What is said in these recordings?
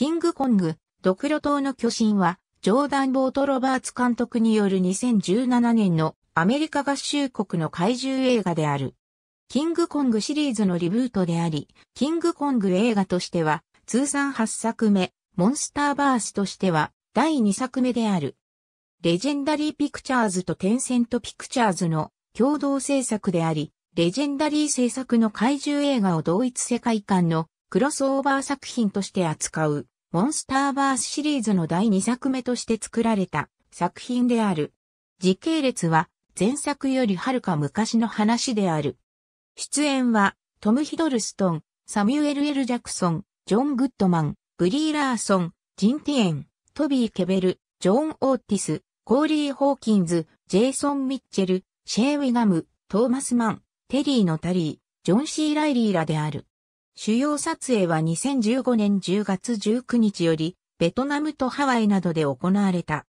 キングコング、ドクロ島の巨神は、ジョーダン・ボート・ロバーツ監督による2017年のアメリカ合衆国の怪獣映画である。キングコングシリーズのリブートであり、キングコング映画としては、通算8作目、モンスターバースとしては、第2作目である。レジェンダリー・ピクチャーズとテンセント・ピクチャーズの共同制作であり、レジェンダリー制作の怪獣映画を同一世界観のクロスオーバー作品として扱うモンスターバースシリーズの第2作目として作られた作品である。時系列は前作よりはるか昔の話である。出演はトム・ヒドルストン、サミュエル・エル・ジャクソン、ジョン・グッドマン、ブリー・ラーソン、ジン・ティエン、トビー・ケベル、ジョン・オーティス、コーリー・ホーキンズ、ジェイソン・ミッチェル、シェー・ウィガム、トーマス・マン、テリーのタリー、ジョン・シー・ライリーらである。主要撮影は2015年10月19日より、ベトナムとハワイなどで行われた。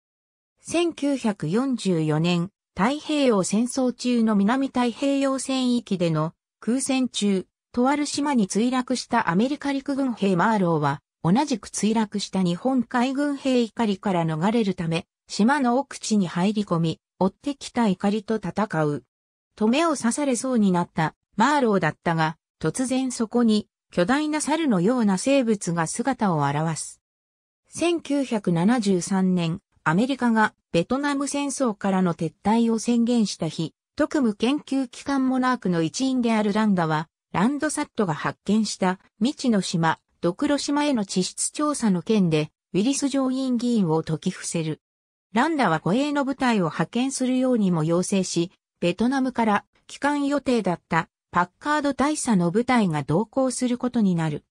1944年、太平洋戦争中の南太平洋戦域での空戦中、とある島に墜落したアメリカ陸軍兵マーローは、同じく墜落した日本海軍兵怒りから逃れるため、島の奥地に入り込み、追ってきた怒りと戦う。止めを刺されそうになったマーローだったが、突然そこに巨大な猿のような生物が姿を現す。1973年、アメリカがベトナム戦争からの撤退を宣言した日、特務研究機関モナークの一員であるランダは、ランドサットが発見した未知の島、ドクロ島への地質調査の件で、ウィリス上院議員を解き伏せる。ランダは護衛の部隊を派遣するようにも要請し、ベトナムから帰還予定だったパッカード大佐の部隊が同行することになる。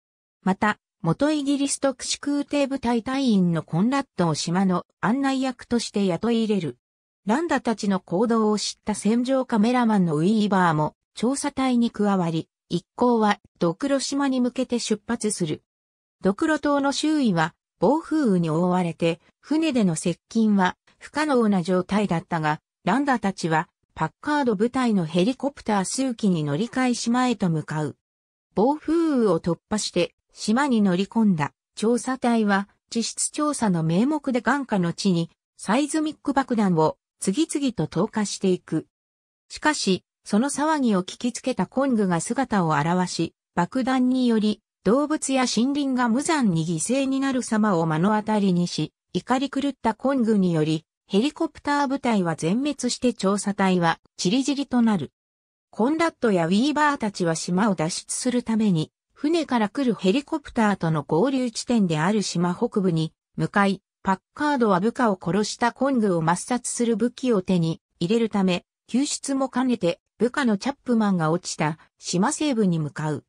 また、元イギリス特殊空挺部隊隊員のコンラッドを島の案内役として雇い入れる。ランダたちの行動を知った戦場カメラマンのウィーバーも調査隊に加わり、一行はドクロ島に向けて出発する。ドクロ島の周囲は暴風雨に覆われて、船での接近は不可能な状態だったが、ランダたちはパッカード部隊のヘリコプター数機に乗り換え島へと向かう。暴風雨を突破して島に乗り込んだ調査隊は地質調査の名目で眼下の地にサイズミック爆弾を次々と投下していく。しかし、その騒ぎを聞きつけたコングが姿を現し、爆弾により動物や森林が無残に犠牲になる様を目の当たりにし、怒り狂ったコングによりヘリコプター部隊は全滅して調査隊は散り散りとなる。コンラッドやウィーバーたちは島を脱出するために、船から来るヘリコプターとの合流地点である島北部に向かい、パッカードは部下を殺したコングを抹殺する武器を手に入れるため、救出も兼ねて部下のチャップマンが落ちた島西部に向かう。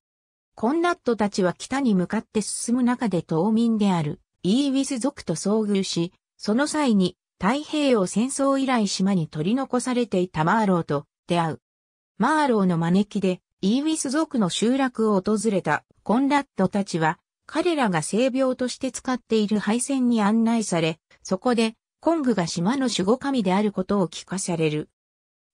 コンラッドたちは北に向かって進む中で島民であるイーウィス族と遭遇し、その際に太平洋戦争以来島に取り残されていたマーローと出会う。マーローの招きでイーウィス族の集落を訪れたコンラッドたちは彼らが性病として使っている配線に案内され、そこでコングが島の守護神であることを聞かされる。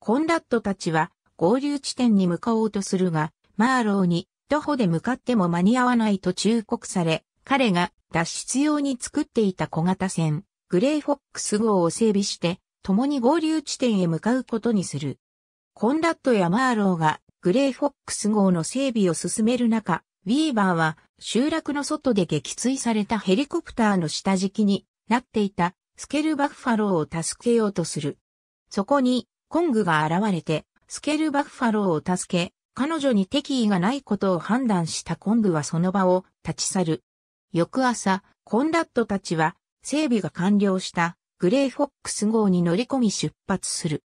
コンラッドたちは合流地点に向かおうとするが、マーローに徒歩で向かっても間に合わないと忠告され、彼が脱出用に作っていた小型船、グレイフォックス号を整備して、共に合流地点へ向かうことにする。コンラッドやマーローがグレイフォックス号の整備を進める中、ウィーバーは集落の外で撃墜されたヘリコプターの下敷きになっていたスケルバッファローを助けようとする。そこにコングが現れてスケルバッファローを助け、彼女に敵意がないことを判断したコングはその場を立ち去る。翌朝、コンラッドたちは整備が完了したグレーフォックス号に乗り込み出発する。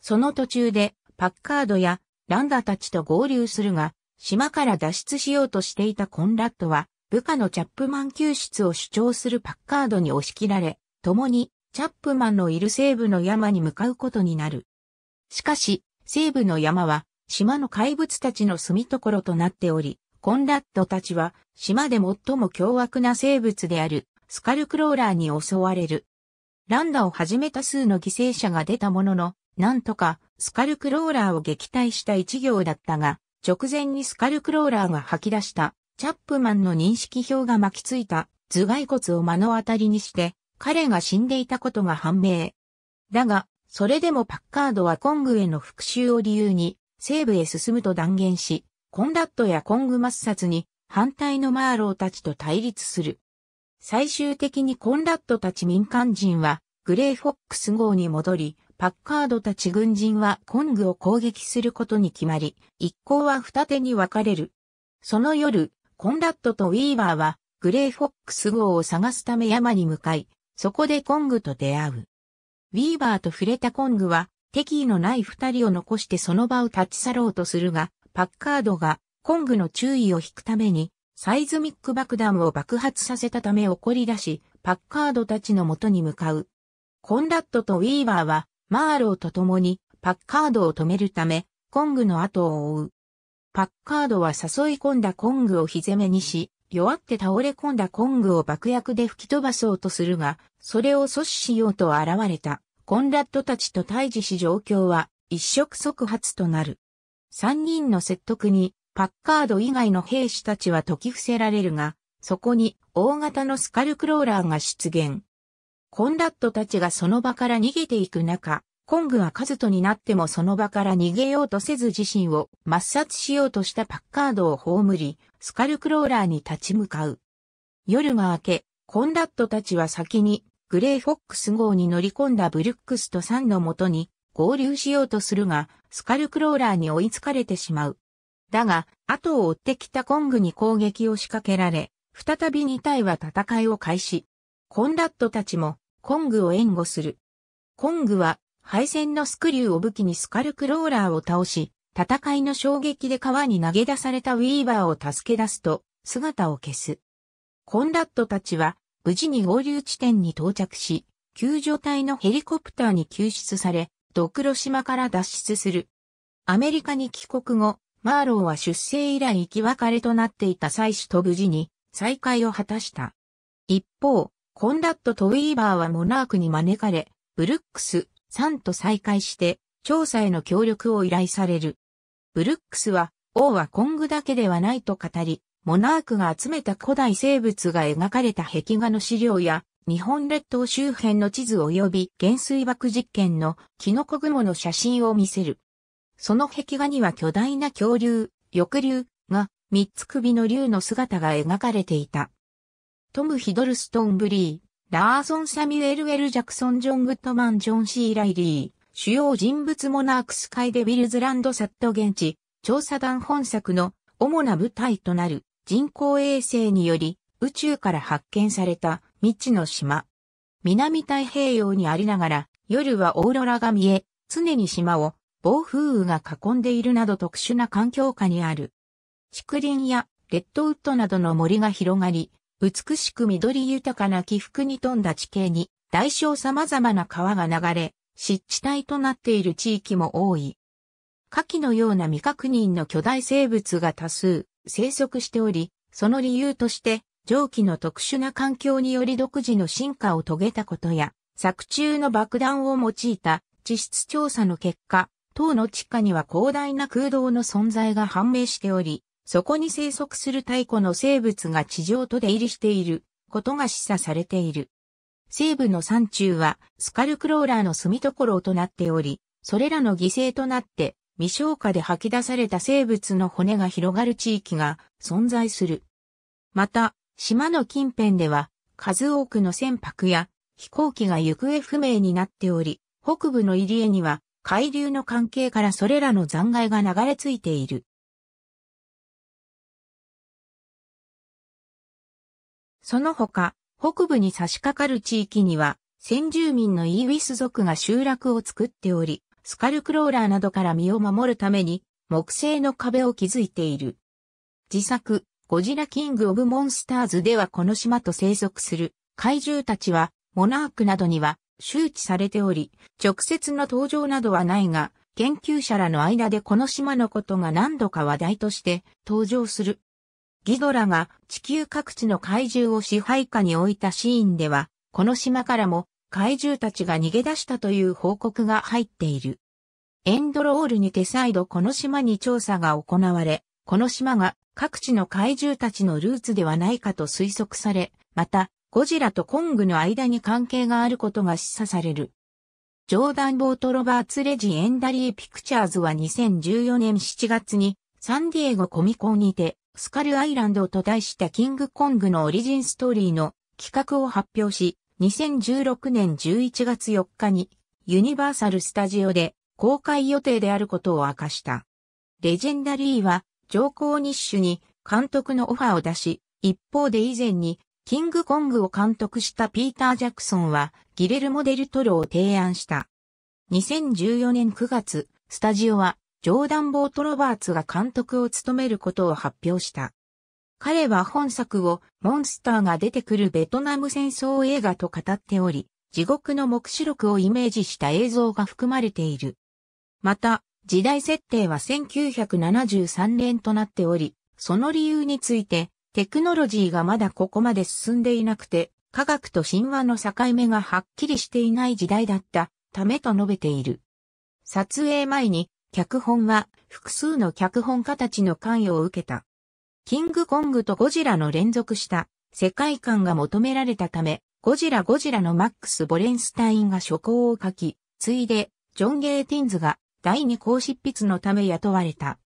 その途中でパッカードやランダたちと合流するが、島から脱出しようとしていたコンラッドは、部下のチャップマン救出を主張するパッカードに押し切られ、共にチャップマンのいる西部の山に向かうことになる。しかし、西部の山は島の怪物たちの住み所となっており、コンラッドたちは島で最も凶悪な生物であるスカルクローラーに襲われる。ランダを始めた数の犠牲者が出たものの、なんとかスカルクローラーを撃退した一行だったが、直前にスカルクローラーが吐き出したチャップマンの認識表が巻きついた頭蓋骨を目の当たりにして、彼が死んでいたことが判明。だが、それでもパッカードはコングへの復讐を理由に、西部へ進むと断言し、コンダットやコング抹殺に反対のマーローたちと対立する。最終的にコンラッドたち民間人はグレーフォックス号に戻り、パッカードたち軍人はコングを攻撃することに決まり、一行は二手に分かれる。その夜、コンラッドとウィーバーはグレーフォックス号を探すため山に向かい、そこでコングと出会う。ウィーバーと触れたコングは敵意のない二人を残してその場を立ち去ろうとするが、パッカードがコングの注意を引くためにサイズミック爆弾を爆発させたため怒り出し、パッカードたちの元に向かう。コンラッドとウィーバーは、マーローと共に、パッカードを止めるため、コングの後を追う。パッカードは誘い込んだコングを火攻めにし、弱って倒れ込んだコングを爆薬で吹き飛ばそうとするが、それを阻止しようと現れた、コンラッドたちと対峙し状況は、一触即発となる。三人の説得に、パッカード以外の兵士たちは解き伏せられるが、そこに大型のスカルクローラーが出現。コンラッドたちがその場から逃げていく中、コングはカズトになってもその場から逃げようとせず自身を抹殺しようとしたパッカードを葬り、スカルクローラーに立ち向かう。夜が明け、コンラッドたちは先にグレーフォックス号に乗り込んだブルックスとサンのもとに合流しようとするが、スカルクローラーに追いつかれてしまう。だが、後を追ってきたコングに攻撃を仕掛けられ、再び2体は戦いを開始。コンラッドたちも、コングを援護する。コングは、配線のスクリューを武器にスカルクローラーを倒し、戦いの衝撃で川に投げ出されたウィーバーを助け出すと、姿を消す。コンラッドたちは、無事に合流地点に到着し、救助隊のヘリコプターに救出され、ドクロ島から脱出する。アメリカに帰国後、マーローは出生以来生き別れとなっていた妻子と無事に再会を果たした。一方、コンラットとウィーバーはモナークに招かれ、ブルックス、さんと再会して、調査への協力を依頼される。ブルックスは、王はコングだけではないと語り、モナークが集めた古代生物が描かれた壁画の資料や、日本列島周辺の地図及び減水爆実験のキノコ雲の写真を見せる。その壁画には巨大な恐竜、翼竜が三つ首の竜の姿が描かれていた。トム・ヒドルストン・ブリー、ラーソン・サミュエル・ウェル・ジャクソン・ジョン・グッドマン・ジョン・シー・ライリー、主要人物モナークス・カイ・デビルズ・ランド・サット現地、調査団本作の主な舞台となる人工衛星により宇宙から発見された未知の島。南太平洋にありながら夜はオーロラが見え、常に島を暴風雨が囲んでいるなど特殊な環境下にある。竹林やレッドウッドなどの森が広がり、美しく緑豊かな起伏に富んだ地形に、大小様々な川が流れ、湿地帯となっている地域も多い。下記のような未確認の巨大生物が多数生息しており、その理由として、蒸気の特殊な環境により独自の進化を遂げたことや、作中の爆弾を用いた地質調査の結果、塔の地下には広大な空洞の存在が判明しており、そこに生息する太古の生物が地上と出入りしていることが示唆されている。西部の山中はスカルクローラーの住み所となっており、それらの犠牲となって未消化で吐き出された生物の骨が広がる地域が存在する。また、島の近辺では数多くの船舶や飛行機が行方不明になっており、北部の入江には海流の関係からそれらの残骸が流れ着いている。その他、北部に差し掛かる地域には、先住民のイーウィス族が集落を作っており、スカルクローラーなどから身を守るために、木製の壁を築いている。自作、ゴジラキング・オブ・モンスターズではこの島と生息する怪獣たちは、モナークなどには周知されており、直接の登場などはないが、研究者らの間でこの島のことが何度か話題として登場する。ギドラが地球各地の怪獣を支配下に置いたシーンでは、この島からも怪獣たちが逃げ出したという報告が入っている。エンドロールにて再度この島に調査が行われ、この島が各地の怪獣たちのルーツではないかと推測され、またゴジラとコングの間に関係があることが示唆される。ジョーダン・ボート・ロバーツ・レジ・エンダリー・ピクチャーズは2014年7月にサンディエゴコミコンにてスカルアイランドと題したキングコングのオリジンストーリーの企画を発表し、2016年11月4日にユニバーサル・スタジオで公開予定であることを明かした。レジェンダリーは上皇日種に監督のオファーを出し、一方で以前にキングコングを監督したピーター・ジャクソンは、ギレルモ・デル・トロを提案した。2014年9月、スタジオは、ジョーダン・ボート・ロバーツが監督を務めることを発表した。彼は本作をモンスターが出てくるベトナム戦争映画と語っており、地獄の目視録をイメージした映像が含まれている。また、時代設定は1973年となっており、その理由について、テクノロジーがまだここまで進んでいなくて、科学と神話の境目がはっきりしていない時代だったためと述べている。撮影前に、脚本は複数の脚本家たちの関与を受けた。キングコングとゴジラの連続した世界観が求められたため、ゴジラゴジラのマックス・ボレンスタインが書稿を書き、ついで、ジョン・ゲーティンズが第二項執筆のため雇われた。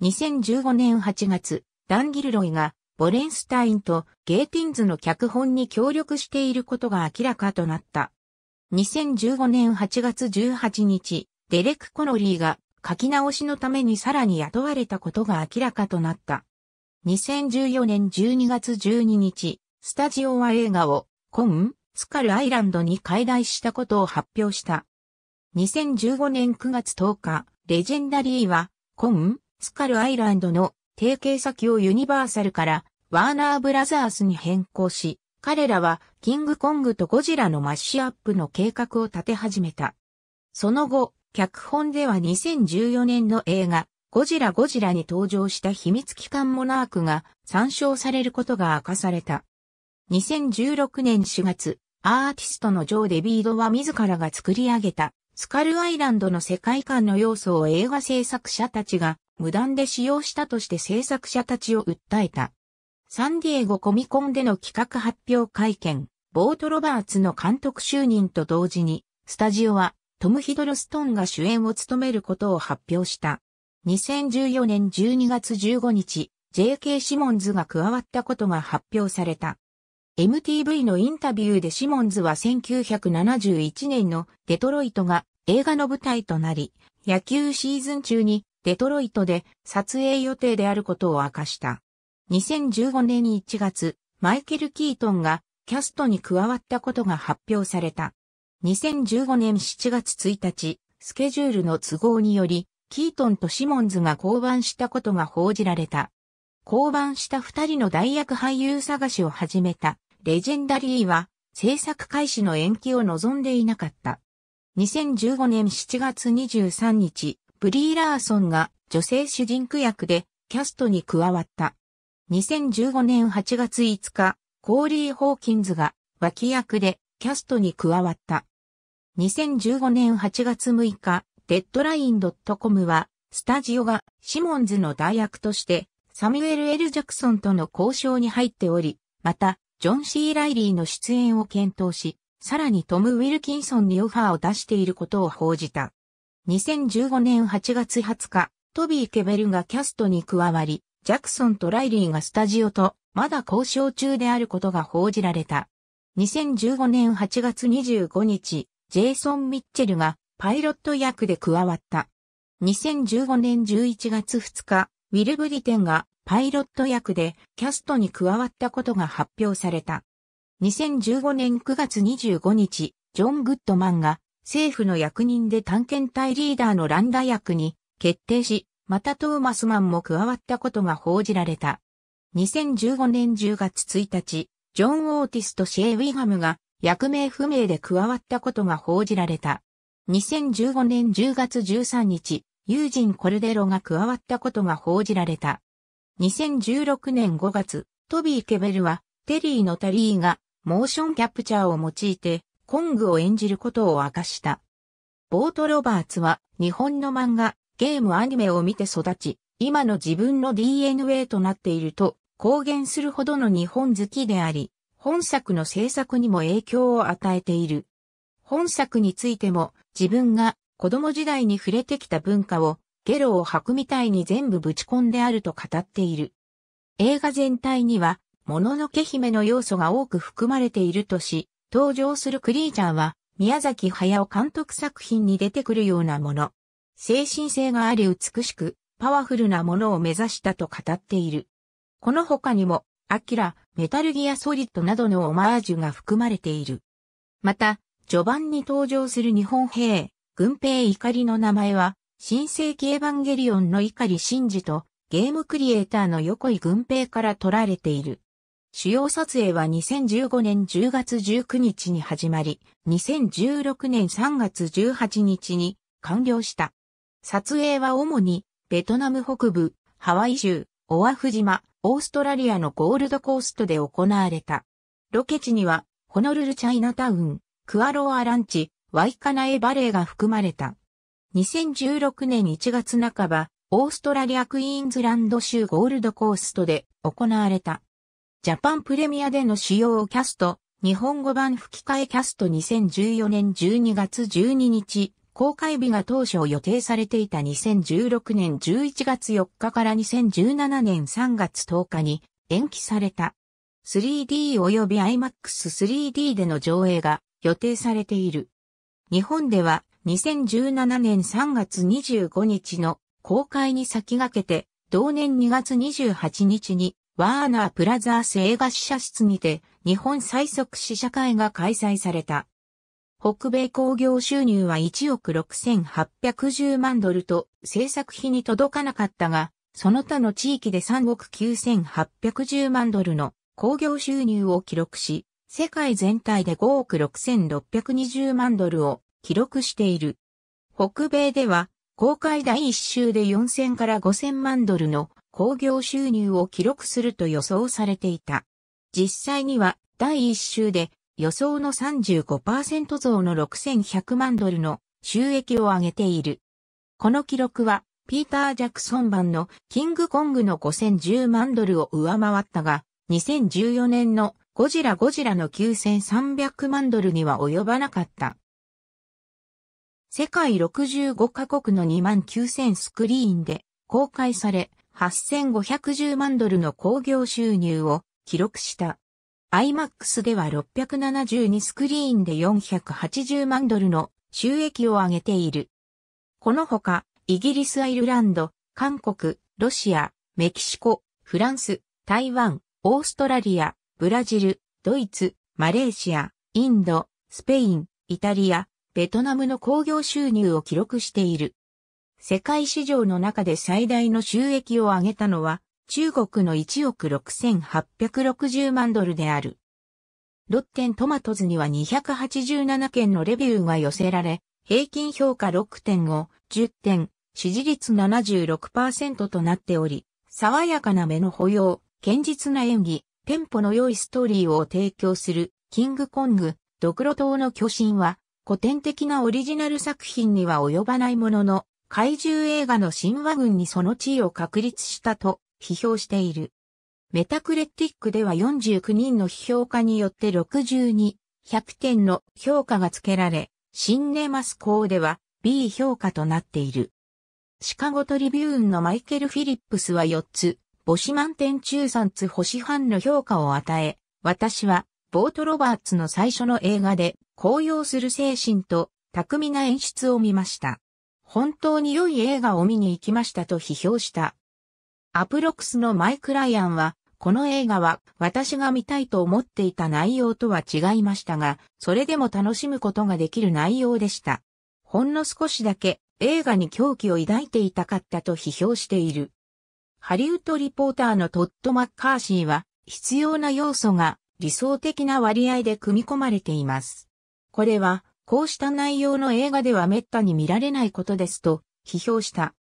2015年8月、ダン・ギルロイがボレンスタインとゲーティンズの脚本に協力していることが明らかとなった。2015年8月18日、デレク・コノリーが書き直しのためにさらに雇われたことが明らかとなった。2014年12月12日、スタジオは映画をコン、スカルアイランドに解体したことを発表した。2015年9月10日、レジェンダリーはコン、スカルアイランドの提携先をユニバーサルからワーナーブラザースに変更し、彼らはキングコングとゴジラのマッシュアップの計画を立て始めた。その後、脚本では2014年の映画、ゴジラゴジラに登場した秘密機関モナークが参照されることが明かされた。2016年4月、アーティストのジョー・デビードは自らが作り上げた、スカルアイランドの世界観の要素を映画制作者たちが無断で使用したとして制作者たちを訴えた。サンディエゴコミコンでの企画発表会見、ボート・ロバーツの監督就任と同時に、スタジオはトム・ヒドルストンが主演を務めることを発表した。2014年12月15日、JK シモンズが加わったことが発表された。MTV のインタビューでシモンズは1971年のデトロイトが映画の舞台となり、野球シーズン中にデトロイトで撮影予定であることを明かした。2015年1月、マイケル・キートンがキャストに加わったことが発表された。2015年7月1日、スケジュールの都合により、キートンとシモンズが降板したことが報じられた。降板した二人の代役俳優探しを始めたレジェンダリーは制作開始の延期を望んでいなかった。2015年7月23日、ブリー・ラーソンが女性主人公役でキャストに加わった。2015年8月5日、コーリー・ホーキンズが脇役でキャストに加わった。2015年8月6日、デッドライン .com は、スタジオがシモンズの代役として、サミュエル・エル・ジャクソンとの交渉に入っており、また、ジョン・シー・ライリーの出演を検討し、さらにトム・ウィルキンソンにオファーを出していることを報じた。2015年8月20日、トビー・ケベルがキャストに加わり、ジャクソンとライリーがスタジオとまだ交渉中であることが報じられた。2015年8月25日、ジェイソン・ミッチェルがパイロット役で加わった。2015年11月2日、ウィル・ブリテンがパイロット役でキャストに加わったことが発表された。2015年9月25日、ジョン・グッドマンが政府の役人で探検隊リーダーのランダ役に決定し、またトーマスマンも加わったことが報じられた。2015年10月1日、ジョン・オーティスとシェイ・ウィガムが役名不明で加わったことが報じられた。2015年10月13日、ユージン・コルデロが加わったことが報じられた。2016年5月、トビー・ケベルは、テリーのタリーが、モーションキャプチャーを用いて、コングを演じることを明かした。ボート・ロバーツは、日本の漫画、ゲームアニメを見て育ち、今の自分の DNA となっていると公言するほどの日本好きであり、本作の制作にも影響を与えている。本作についても自分が子供時代に触れてきた文化をゲロを吐くみたいに全部ぶち込んであると語っている。映画全体には、もののけ姫の要素が多く含まれているとし、登場するクリーチャーは、宮崎駿監督作品に出てくるようなもの。精神性があり美しく、パワフルなものを目指したと語っている。この他にも、アキラ、メタルギアソリッドなどのオマージュが含まれている。また、序盤に登場する日本兵、軍兵怒りの名前は、新世紀エヴァンゲリオンの怒り真ジと、ゲームクリエイターの横井軍兵から取られている。主要撮影は2015年10月19日に始まり、2016年3月18日に完了した。撮影は主に、ベトナム北部、ハワイ州、オアフ島、オーストラリアのゴールドコーストで行われた。ロケ地には、ホノルルチャイナタウン、クアロアランチ、ワイカナエバレーが含まれた。2016年1月半ば、オーストラリアクイーンズランド州ゴールドコーストで行われた。ジャパンプレミアでの主要キャスト、日本語版吹き替えキャスト2014年12月12日、公開日が当初予定されていた2016年11月4日から2017年3月10日に延期された。3D 及び IMAX3D での上映が予定されている。日本では2017年3月25日の公開に先駆けて、同年2月28日にワーナープラザース映画試写室にて日本最速試写会が開催された。北米工業収入は1億6810万ドルと制作費に届かなかったが、その他の地域で3億9810万ドルの工業収入を記録し、世界全体で5億6620万ドルを記録している。北米では、公開第1週で4000から5000万ドルの工業収入を記録すると予想されていた。実際には第1週で予想の35%増の6100万ドルの収益を上げている。この記録は、ピーター・ジャクソン版のキングコングの5010万ドルを上回ったが、2014年のゴジラゴジラの9300万ドルには及ばなかった。世界65カ国の2 9000スクリーンで公開され、8510万ドルの興行収入を記録した。IMAX では672スクリーンで480万ドルの収益を上げている。このほか、イギリス・アイルランド、韓国、ロシア、メキシコ、フランス、台湾、オーストラリア、ブラジル、ドイツ、マレーシア、インド、スペイン、イタリア、ベトナムの工業収入を記録している。世界市場の中で最大の収益を上げたのは、中国の1億6860万ドルである。ロッテントマトズには287件のレビューが寄せられ、平均評価6.5、10点、支持率76%となっており、爽やかな目の保養、堅実な演技、テンポの良いストーリーを提供する、キングコング、ドクロ島の巨神は、古典的なオリジナル作品には及ばないものの、怪獣映画の神話群にその地位を確立したと批評している。メタクレティックでは49人の批評家によって62、100点の評価が付けられ、シンネマスコーでは B 評価となっている。シカゴトリビューンのマイケル・フィリップスは4つ、星満点中3つ星半の評価を与え、私は、ボート・ロバーツの最初の映画で、高揚する精神と、巧みな演出を見ました。本当に良い映画を見に行きましたと批評した。アプロックスのマイク・ライアンは、この映画は私が見たいと思っていた内容とは違いましたが、それでも楽しむことができる内容でした。ほんの少しだけ映画に狂気を抱いていたかったと批評している。ハリウッドリポーターのトッド・マッカーシーは、必要な要素が理想的な割合で組み込まれています。これは、こうした内容の映画では滅多に見られないことですと批評した。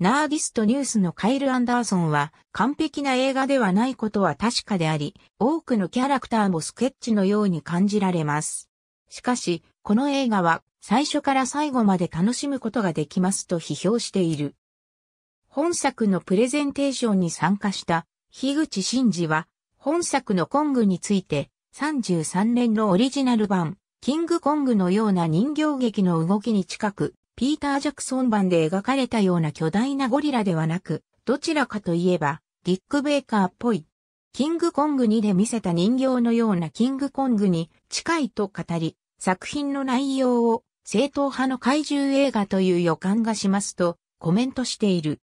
ナーディストニュースのカイル・アンダーソンは完璧な映画ではないことは確かであり、多くのキャラクターもスケッチのように感じられます。しかし、この映画は最初から最後まで楽しむことができますと批評している。本作のプレゼンテーションに参加した樋口真嗣は、本作のコングについて33年のオリジナル版、キングコングのような人形劇の動きに近く、ピーター・ジャクソン版で描かれたような巨大なゴリラではなく、どちらかといえば、ディック・ベイカーっぽい。キングコング2で見せた人形のようなキングコングに近いと語り、作品の内容を正当派の怪獣映画という予感がしますとコメントしている。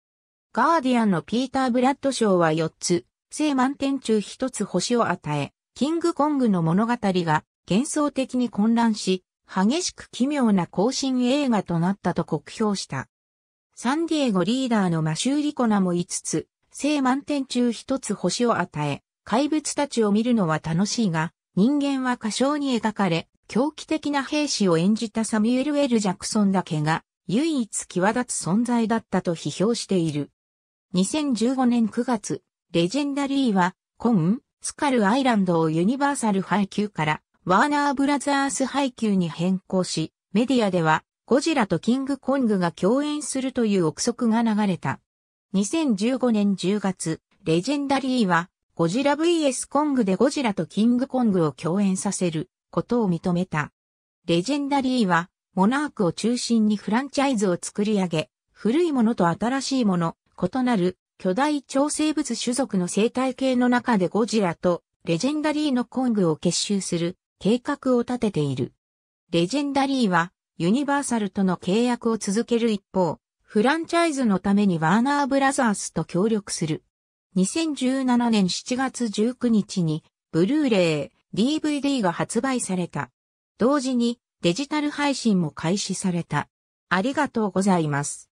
ガーディアンのピーター・ブラッド賞は4つ、正満点中1つ星を与え、キングコングの物語が幻想的に混乱し、激しく奇妙な更新映画となったと酷評した。サンディエゴリーダーのマシューリコナも5つ、性満点中1つ星を与え、怪物たちを見るのは楽しいが、人間は過小に描かれ、狂気的な兵士を演じたサミュエル・エル・ジャクソンだけが、唯一際立つ存在だったと批評している。2015年9月、レジェンダリーは、コン、スカルアイランドをユニバーサル配給からワーナーブラザース配給に変更し、メディアでは、ゴジラとキングコングが共演するという憶測が流れた。2015年10月、レジェンダリーは、ゴジラ vs コングでゴジラとキングコングを共演させることを認めた。レジェンダリーは、モナークを中心にフランチャイズを作り上げ、古いものと新しいもの、異なる巨大超生物種族の生態系の中でゴジラとレジェンダリーのコングを結集する計画を立てている。レジェンダリーは、ユニバーサルとの契約を続ける一方、フランチャイズのためにワーナーブラザースと協力する。2017年7月19日に、ブルーレイ、DVD が発売された。同時に、デジタル配信も開始された。ありがとうございます。